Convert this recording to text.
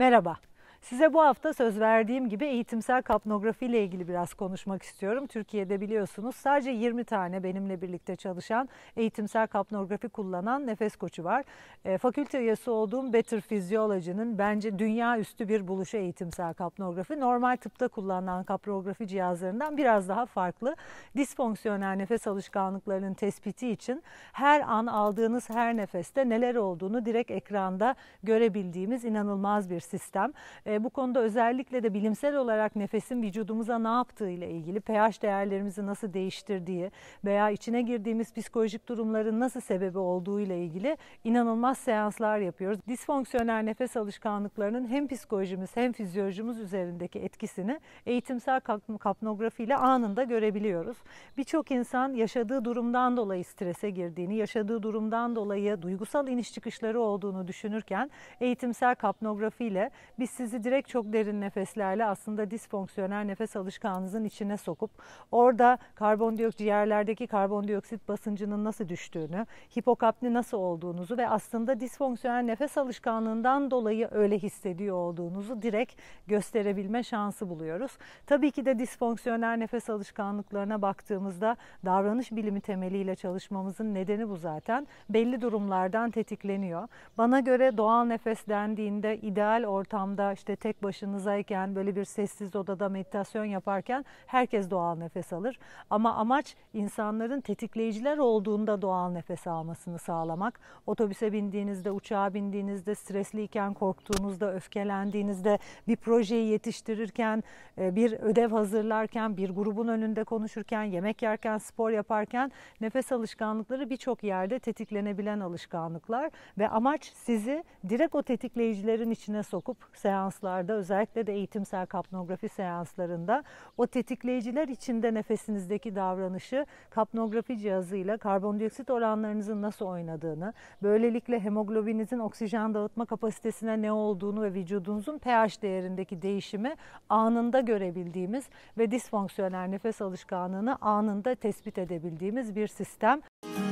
Merhaba. Size bu hafta söz verdiğim gibi eğitimsel kapnografi ile ilgili biraz konuşmak istiyorum. Türkiye'de biliyorsunuz sadece 20 tane benimle birlikte çalışan eğitimsel kapnografi kullanan nefes koçu var. E, fakülte üyesi olduğum Better Physiology'nin bence dünya üstü bir buluşu eğitimsel kapnografi. Normal tıpta kullanılan kapnografi cihazlarından biraz daha farklı. Disfonksiyonel nefes alışkanlıklarının tespiti için her an aldığınız her nefeste neler olduğunu direkt ekranda görebildiğimiz inanılmaz bir sistem. E, e, bu konuda özellikle de bilimsel olarak nefesin vücudumuza ne yaptığı ile ilgili, pH değerlerimizi nasıl değiştirdiği veya içine girdiğimiz psikolojik durumların nasıl sebebi olduğu ile ilgili inanılmaz seanslar yapıyoruz. Disfonksiyonel nefes alışkanlıklarının hem psikolojimiz hem fizyolojimiz üzerindeki etkisini eğitimsel kapnografi ile anında görebiliyoruz. Birçok insan yaşadığı durumdan dolayı strese girdiğini, yaşadığı durumdan dolayı duygusal iniş çıkışları olduğunu düşünürken eğitimsel kapnografi ile biz sizi sizi direkt çok derin nefeslerle aslında disfonksiyonel nefes alışkanlığınızın içine sokup orada karbondioksit ciğerlerdeki karbondioksit basıncının nasıl düştüğünü, hipokapni nasıl olduğunuzu ve aslında disfonksiyonel nefes alışkanlığından dolayı öyle hissediyor olduğunuzu direkt gösterebilme şansı buluyoruz. Tabii ki de disfonksiyonel nefes alışkanlıklarına baktığımızda davranış bilimi temeliyle çalışmamızın nedeni bu zaten. Belli durumlardan tetikleniyor. Bana göre doğal nefes dendiğinde ideal ortamda işte işte tek başınızayken böyle bir sessiz odada meditasyon yaparken herkes doğal nefes alır. Ama amaç insanların tetikleyiciler olduğunda doğal nefes almasını sağlamak. Otobüse bindiğinizde, uçağa bindiğinizde, stresliyken, korktuğunuzda, öfkelendiğinizde, bir projeyi yetiştirirken, e, bir ödev hazırlarken, bir grubun önünde konuşurken, yemek yerken, spor yaparken nefes alışkanlıkları birçok yerde tetiklenebilen alışkanlıklar ve amaç sizi direkt o tetikleyicilerin içine sokup seans seanslarda özellikle de eğitimsel kapnografi seanslarında o tetikleyiciler içinde nefesinizdeki davranışı kapnografi cihazıyla karbondioksit oranlarınızın nasıl oynadığını, böylelikle hemoglobinizin oksijen dağıtma kapasitesine ne olduğunu ve vücudunuzun pH değerindeki değişimi anında görebildiğimiz ve disfonksiyonel nefes alışkanlığını anında tespit edebildiğimiz bir sistem. Müzik